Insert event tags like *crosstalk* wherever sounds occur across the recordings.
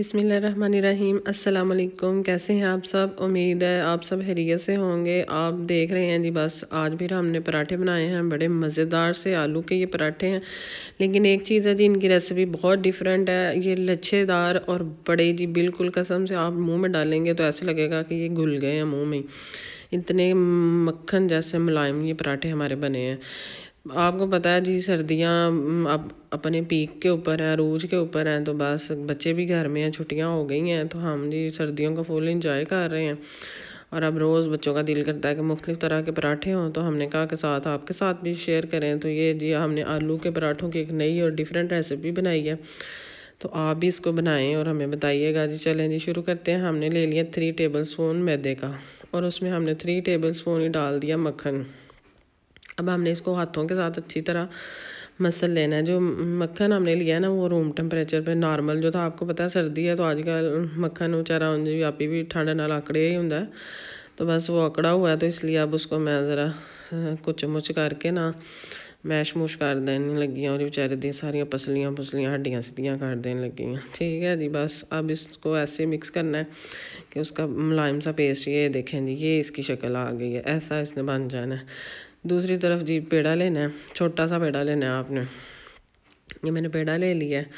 बिसमीम् अल्लाम कैसे हैं आप सब उम्मीद है आप सब हैरियत से होंगे आप देख रहे हैं जी बस आज भी हमने पराठे बनाए हैं बड़े मज़ेदार से आलू के ये पराठे हैं लेकिन एक चीज़ है जी इनकी रेसिपी बहुत डिफरेंट है ये लच्छेदार और बड़े जी बिल्कुल कसम से आप मुंह में डालेंगे तो ऐसे लगेगा कि ये घुल गए हैं मुँह में इतने मक्खन जैसे मुलायम ये पराठे हमारे बने हैं आपको पता है जी सर्दियाँ अब अपने पीक के ऊपर हैं रूज के ऊपर हैं तो बस बच्चे भी घर में हैं छुट्टियाँ हो गई हैं तो हम जी सर्दियों का फुल इंजॉय कर रहे हैं और अब रोज़ बच्चों का दिल करता है कि मुख्तु तरह के पराठे हों तो हमने कहा के साथ आपके साथ भी शेयर करें तो ये जी हमने आलू के पराठों की एक नई और डिफरेंट रेसिपी बनाई है तो आप भी इसको बनाएं और हमें बताइएगा जी चलें जी शुरू करते हैं हमने ले लिया थ्री टेबल स्पून मैदे का और उसमें हमने थ्री टेबल स्पून ही डाल दिया मक्खन अब हमने इसको हाथों के साथ अच्छी तरह मसल लेना है जो मक्खन हमने लिया है ना वो रूम टेम्परेचर पे नॉर्मल जो था आपको पता है सर्दी है तो आजकल मक्खन बेचारा आप ही भी ठंड ना आकड़े ही होंगे तो बस वो अकड़ा हुआ है तो इसलिए अब उसको मैं ज़रा कुछ मुच करके ना मैश मूश कर देने लगी और बेचारे दी सारियाँ पसलियाँ पसलियाँ हड्डियाँ सीधियाँ कर देने लगी हैं ठीक है जी बस अब इसको ऐसे मिक्स करना है कि उसका मुलायम सा पेस्ट ये देखें जी ये इसकी शक्ल आ गई है ऐसा इसने बन जाना है दूसरी तरफ जी पेड़ा लेना है छोटा सा पेड़ा लेना है आपने ये मैंने पेड़ा ले लिया है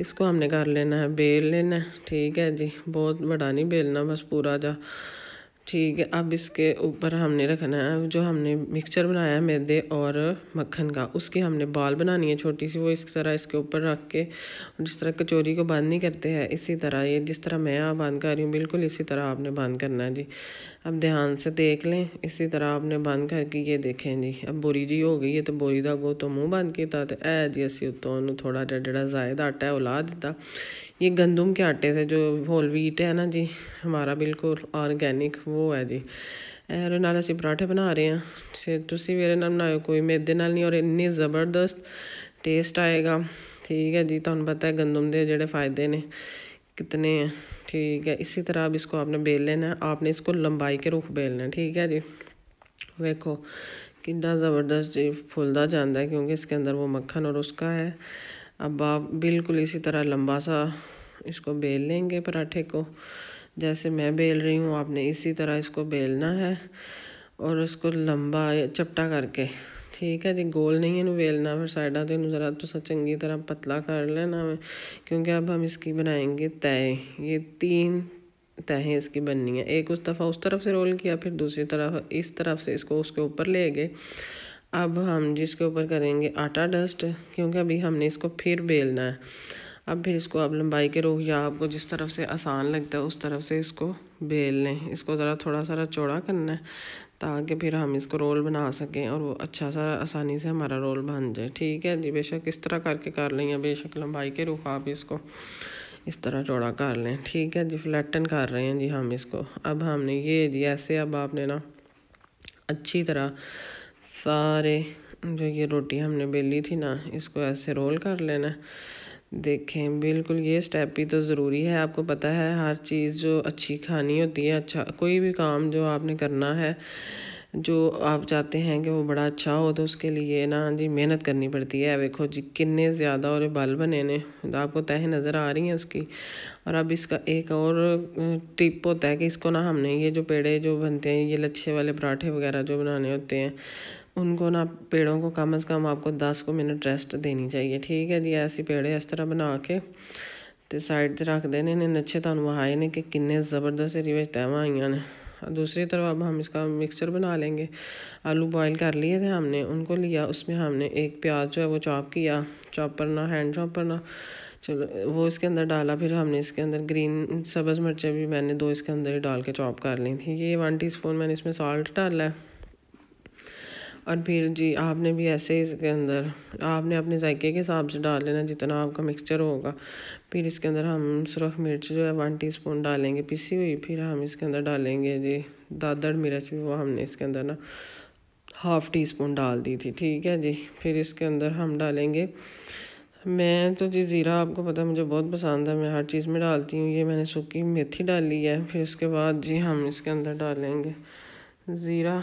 इसको हमने कर लेना है बेल लेना है ठीक है जी बहुत बड़ा नहीं बेलना बस पूरा जा ठीक है अब इसके ऊपर हमने रखना है जो हमने मिक्सचर बनाया है मैदे और मक्खन का उसकी हमने बाल बनानी है छोटी सी वो इस तरह इसके ऊपर रख के जिस तरह कचौरी को बंद नहीं करते हैं इसी तरह ये जिस तरह मैं बंद कर रही हूँ बिल्कुल इसी तरह आपने बंद करना है जी अब ध्यान ਸੇ ਦੇਖ लें ਇਸੇ ਤਰ੍ਹਾਂ ਆਪਨੇ बंद ਕਰਕੇ ਇਹ ਦੇਖੇ ਜੀ ਅਬ ਬੋਰੀ ਜੀ ਹੋ ਗਈ ਹੈ ਤੇ ਬੋਰੀ ਦਾ ਗੋ ਤੋਂ ਮੂੰਹ ਬੰਦ ਕੀਤਾ ਤੇ ਇਹ ਜੀ ਅਸੀਂ ਉਤੋਂ ਉਹਨੂੰ ਥੋੜਾ ਜਿਹਾ ਜਿਹੜਾ ਜ਼ਾਇਦ ਆਟਾ ਹੈ ਉਹ ਲਾ ਦਿੱਤਾ ये गंदम के आटे से जो होल वीट है ना जी हमारा बिल्कुल ऑर्गेनिक वो है जी ਇਹਦੇ ਨਾਲ ਅਸੀਂ ਪਰਾਠੇ ਬਣਾ ਰਹੇ ਹਾਂ ਤੇ ਤੁਸੀਂ ਵੀ ਨਾਲ ਬਣਾਇਓ ਕੋਈ ਮੈਦੇ ਨਾਲ ਨਹੀਂ ਔਰ ਇੰਨੀ ਜ਼ਬਰਦਸਤ ਟੇਸਟ ਆਏਗਾ ਠੀਕ ਹੈ ਜੀ ਤੁਹਾਨੂੰ ਪਤਾ ਹੈ ਗੰਦਮ ਦੇ ਜਿਹੜੇ ਫਾਇਦੇ ਨੇ ਕਿਤਨੇ ਹੈ ठीक है इसी तरह अब इसको आपने बेल लेना है आपने इसको लंबाई के रुख बेलना है ठीक है जी देखो कितना ज़बरदस्त जी फुलदा जाता है क्योंकि इसके अंदर वो मक्खन और उसका है अब आप बिल्कुल इसी तरह लंबा सा इसको बेल लेंगे पराठे को जैसे मैं बेल रही हूँ आपने इसी तरह इसको बेलना है और उसको लंबा चपटा करके है जी गोल नहीं है ਇਹਨੂੰ ਵੇਲਣਾ फिर साइडा तो जरा तो ਤੁਸੀਂ ਚੰਗੀ तरह पतला कर लेना क्योंकि अब हम इसकी बनाएंगे तय ये तीन तहें इसकी बननी है एक उस दफ़ा उस तरफ से रोल किया फिर दूसरी तरफ इस तरफ से इसको उसके ऊपर ले गए अब हम जिसके ऊपर करेंगे आटा डस्ट क्योंकि अभी हमने इसको फिर बेलना है अब फिर इसको आप लंबाई के रोक या आपको जिस तरफ से आसान लगता है उस तरफ से इसको बेल लें इसको ज़रा थोड़ा सा चौड़ा करना है ताकि फिर हम इसको रोल बना सकें और वो अच्छा सा आसानी से हमारा रोल बन जाए ठीक है जी बेशक इस तरह करके कर लें या बेशक लंबाई के रुख आप इसको इस तरह चौड़ा कर लें ठीक है जी फ्लैटन कर रहे हैं जी हम इसको अब हमने ये जी ऐसे अब आपने ना अच्छी तरह सारे जो ये रोटी हमने बेली थी ना इसको ऐसे रोल कर लेना देखें बिल्कुल ये स्टेप भी तो ज़रूरी है आपको पता है हर चीज़ जो अच्छी खानी होती है अच्छा कोई भी काम जो आपने करना है जो आप चाहते हैं कि वो बड़ा अच्छा हो तो उसके लिए ना जी मेहनत करनी पड़ती है देखो जी कितने ज़्यादा और बाल बने ने तो आपको तह नज़र आ रही हैं उसकी और अब इसका एक और टिप होता है कि इसको ना हमने ये जो पेड़े जो बनते हैं ये लच्छे वाले पराठे वगैरह जो बनाने होते हैं उनको ना पेड़ों को कम से कम आपको दस को मिनट रेस्ट देनी चाहिए ठीक है जी ऐसी पेड़े इस तरह बना के तो साइड से रख देने ਨੇ ਨੱਛੇ ਤੁਹਾਨੂੰ ਵਹਾਏ कि किन्ने ज़बरदस्त ਜ਼ਬਰਦਸਤ ਇਹਦੇ ਵਿੱਚ आई ने दूसरी तरफ अब हम इसका मिक्सचर बना लेंगे आलू बॉईल कर लिए थे हमने उनको लिया उसमें हमने एक प्याज जो है वो चॉप किया चॉपर ना हैंड चॉपर ना चलो वो इसके अंदर डाला फिर हमने इसके अंदर ग्रीन सब्ज़ मिर्चें भी मैंने दो इसके अंदर ही डाल के चॉप कर ली थी ये वन टी मैंने इसमें सॉल्ट डाला है और फिर जी आपने भी ऐसे ही इसके अंदर आपने अपने जायके के हिसाब से डाल लेना जितना आपका मिक्सचर होगा फिर इसके अंदर हम सुरख मिर्च जो है वन टीस्पून डालेंगे पिसी हुई फिर हम इसके अंदर डालेंगे जी दादड़ मिर्च भी वो हमने इसके अंदर ना हाफ़ टी स्पून डाल दी थी ठीक है जी फिर इसके अंदर हम डालेंगे मैं तो जी ज़ीरा आपको पता मुझे बहुत पसंद है मैं हर चीज़ में डालती हूँ ये मैंने सूखी मेथी डाली है फिर उसके बाद जी हम इसके अंदर डालेंगे ज़ीरा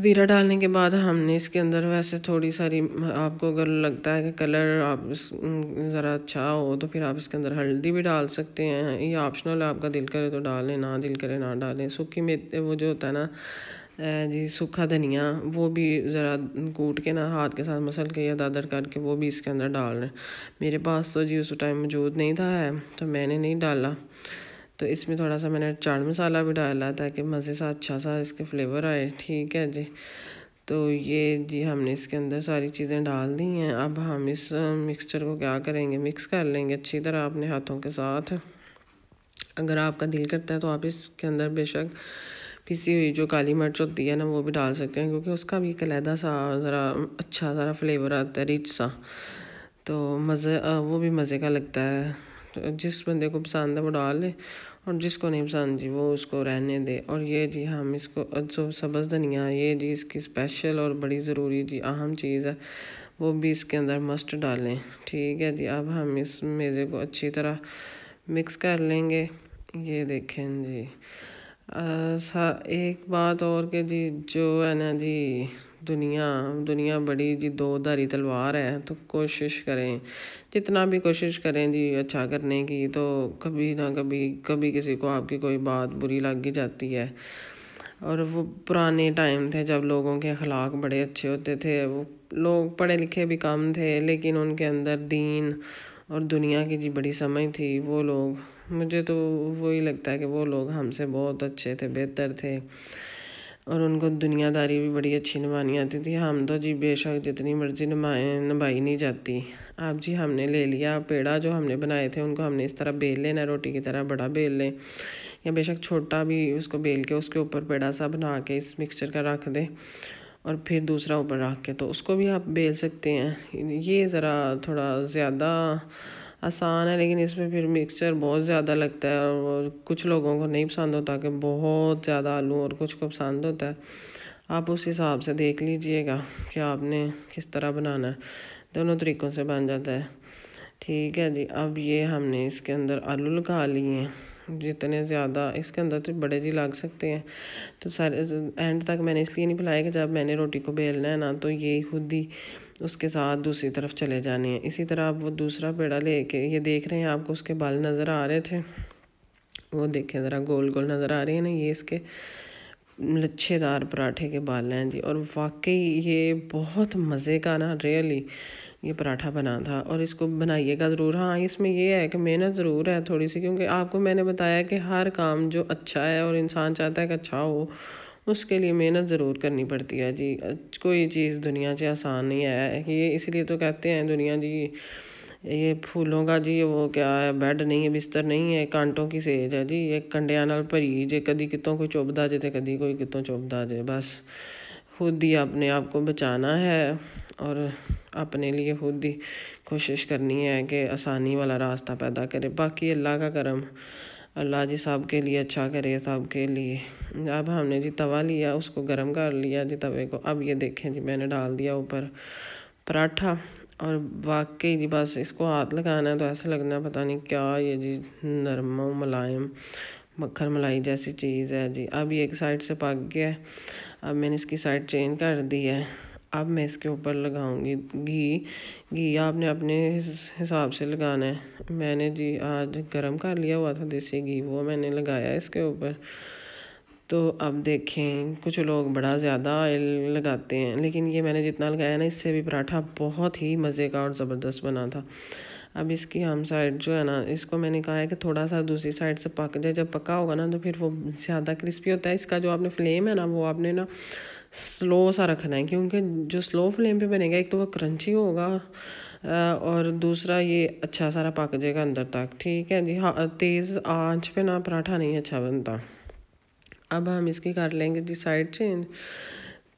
ज़ीरा डालने के बाद हमने इसके अंदर वैसे थोड़ी सारी आपको अगर लगता है कि कलर आप ज़रा अच्छा हो तो फिर आप इसके अंदर हल्दी भी डाल सकते हैं ये ऑप्शनल है आपका दिल करे तो डालें ना दिल करे ना डालें सूखी में वो जो होता है ना जी सूखा धनिया वो भी ज़रा कूट के ना हाथ के साथ मसल के या दादर करके वो भी इसके अंदर डाल रहे मेरे पास तो जी उस टाइम मौजूद नहीं था है तो मैंने नहीं डाला तो इसमें थोड़ा सा मैंने चाट मसाला भी डाला ताकि मज़े सा अच्छा सा इसके फ्लेवर आए ठीक है जी तो ये जी हमने इसके अंदर सारी चीज़ें डाल दी हैं अब हम इस मिक्सचर को क्या करेंगे मिक्स कर लेंगे अच्छी तरह अपने हाथों के साथ अगर आपका दिल करता है तो आप इसके अंदर बेशक पीसी हुई जो काली मिर्च होती है ना वो भी डाल सकते हैं क्योंकि उसका भी एक सा ज़रा अच्छा ज़रा फ्लेवर आता है रिच सा तो मज़े वो भी मज़े का लगता है जिस बंदे को पसंद है वो डाल ले और जिसको नहीं पसंद जी वो उसको रहने दे और ये जी हम इसको जो सबज धनिया ये जी इसकी स्पेशल और बड़ी ज़रूरी जी अहम चीज़ है वो भी इसके अंदर मस्ट डालें ठीक है जी अब हम इस मेज़े को अच्छी तरह मिक्स कर लेंगे ये देखें जी आ, एक बात और के जी जो है ना जी दुनिया दुनिया बड़ी जी दो धारी तलवार है तो कोशिश करें जितना भी कोशिश करें जी अच्छा करने की तो कभी ना कभी कभी किसी को आपकी कोई बात बुरी लग ही जाती है और वो पुराने टाइम थे जब लोगों के अखलाक बड़े अच्छे होते थे वो लोग पढ़े लिखे भी कम थे लेकिन उनके अंदर दीन और दुनिया की जी बड़ी समझ थी वो लोग मुझे तो वही लगता है कि वो लोग हमसे बहुत अच्छे थे बेहतर थे और उनको दुनियादारी भी बड़ी अच्छी निभानी आती थी हम तो जी बेशक जितनी मर्जी निभाएं नभाई नहीं जाती आप जी हमने ले लिया पेड़ा जो हमने बनाए थे उनको हमने इस तरह बेल लेना रोटी की तरह बड़ा बेल लें या बेशक छोटा भी उसको बेल के उसके ऊपर पेड़ा सा बना के इस मिक्सचर का रख दें और फिर दूसरा ऊपर रख के तो उसको भी आप बेल सकते हैं ये ज़रा थोड़ा ज़्यादा आसान है लेकिन इसमें फिर मिक्सचर बहुत ज़्यादा लगता है और कुछ लोगों को नहीं पसंद होता कि बहुत ज़्यादा आलू और कुछ को पसंद होता है आप उस हिसाब से देख लीजिएगा कि आपने किस तरह बनाना है दोनों तरीक़ों से बन जाता है ठीक है जी अब ये हमने इसके अंदर आलू लगा लिए हैं जितने ज़्यादा इसके अंदर तो बड़े जी लग सकते हैं तो सारे एंड तक मैंने इसलिए नहीं फैलाया कि जब मैंने रोटी को बेलना है ना तो ये खुद ही उसके साथ दूसरी तरफ चले जानी है इसी तरह आप वो दूसरा पेड़ा ले के ये देख रहे हैं आपको उसके बाल नज़र आ रहे थे वो देखें ज़रा गोल गोल नज़र आ रही है ना ये इसके लच्छेदार पराठे के बाल हैं जी और वाकई ये बहुत मज़े का ना रियली ये पराठा बना था और इसको बनाइएगा ज़रूर हाँ इसमें यह है कि मेहनत ज़रूर है थोड़ी सी क्योंकि आपको मैंने बताया कि हर काम जो अच्छा है और इंसान चाहता है कि अच्छा हो उसके लिए मेहनत ज़रूर करनी पड़ती है जी कोई चीज़ दुनिया से आसान नहीं है ये इसलिए तो कहते हैं दुनिया जी ये फूलों का जी वो क्या है बैड नहीं है बिस्तर नहीं है कांटों की सेज है जी ये कंडिया नाल भरी जे कभी कितों कोई चुभदा जे तो कभी कोई कितों चुभदा जे बस खुद ही अपने आप को बचाना है और अपने लिए खुद ही कोशिश करनी है कि आसानी वाला रास्ता पैदा करे बाकी अल्लाह का करम अल्लाह जी साहब के लिए अच्छा करे साहब के लिए अब हमने जी तवा लिया उसको गर्म कर लिया जी तवे को अब ये देखें जी मैंने डाल दिया ऊपर पराठा और वाकई जी बस इसको हाथ लगाना है तो ऐसा लगना है पता नहीं क्या ये जी नरम मुलायम मक्खन मलाई जैसी चीज़ है जी अब ये एक साइड से पक गया है अब मैंने इसकी साइड चेंज कर दी है अब मैं इसके ऊपर लगाऊंगी घी घी आपने अपने हिसाब से लगाना है मैंने जी आज गर्म कर लिया हुआ था देसी घी वो मैंने लगाया इसके ऊपर तो अब देखें कुछ लोग बड़ा ज़्यादा ऑयल लगाते हैं लेकिन ये मैंने जितना लगाया ना इससे भी पराठा बहुत ही मज़े का और ज़बरदस्त बना था अब इसकी हम साइड जो है ना इसको मैंने कहा है कि थोड़ा सा दूसरी साइड से पक जाए जब पका होगा ना तो फिर वो ज़्यादा क्रिस्पी होता है इसका जो आपने फ्लेम है ना वो आपने ना स्लो सा रखना है क्योंकि जो स्लो फ्लेम पे बनेगा एक तो वो क्रंची होगा और दूसरा ये अच्छा सारा पक जाएगा अंदर तक ठीक है जी हाँ तेज़ आंच पे ना पराठा नहीं अच्छा बनता अब हम इसकी कर लेंगे जी साइड चेंज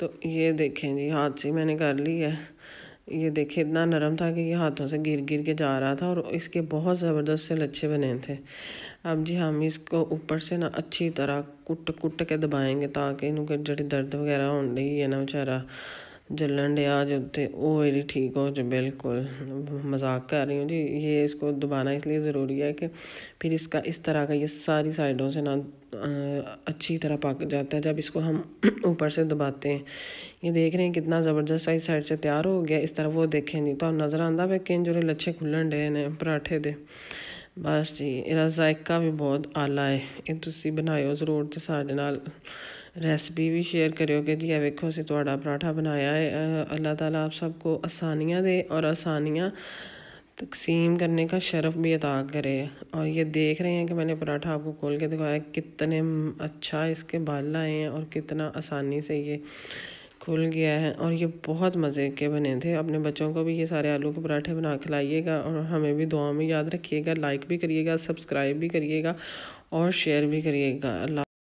तो ये देखें जी हाथ से मैंने कर ली है ये देखिए इतना नरम था कि ये हाथों से गिर गिर के जा रहा था और इसके बहुत ज़बरदस्त से लच्छे बने थे अब जी हम इसको ऊपर से ना अच्छी तरह कुट कुट के दबाएंगे ताकि इनके जो जड़ी दर्द वगैरह होंगी है ना बेचारा जलन डया जो वो ठीक हो जो बिल्कुल मजाक कर रही हूँ जी ये इसको दबाना इसलिए ज़रूरी है कि फिर इसका इस तरह का ये सारी साइडों से ना अच्छी तरह पक जाता है जब इसको हम *clears throat* ऊपर से दबाते हैं ये देख रहे हैं कितना ज़बरदस्त साइड साइड से तैयार हो गया इस तरह वो देखें जी तो नज़र आता वे कि जो लच्छे खुलन डे ने पराठे दे बस जी यहाँ जायका भी बहुत आला है ये तुम बनायो जरूर तो साढ़े नाल रेसिपी भी शेयर करो कि जी वेखो असी थोड़ा पराठा बनाया है अल्लाह ताला आप सबको आसानियाँ दे और आसानियाँ तकसीम करने का शर्फ भी अता करे और ये देख रहे हैं कि मैंने पराठा आपको खोल के दिखाया कितने अच्छा इसके बाल आए हैं और कितना आसानी से ये खुल गया है और ये बहुत मज़े के बने थे अपने बच्चों को भी ये सारे आलू के पराठे बना खिलाइएगा और हमें भी दुआ में याद रखिएगा लाइक भी करिएगा सब्सक्राइब भी करिएगा और शेयर भी करिएगा अल्लाह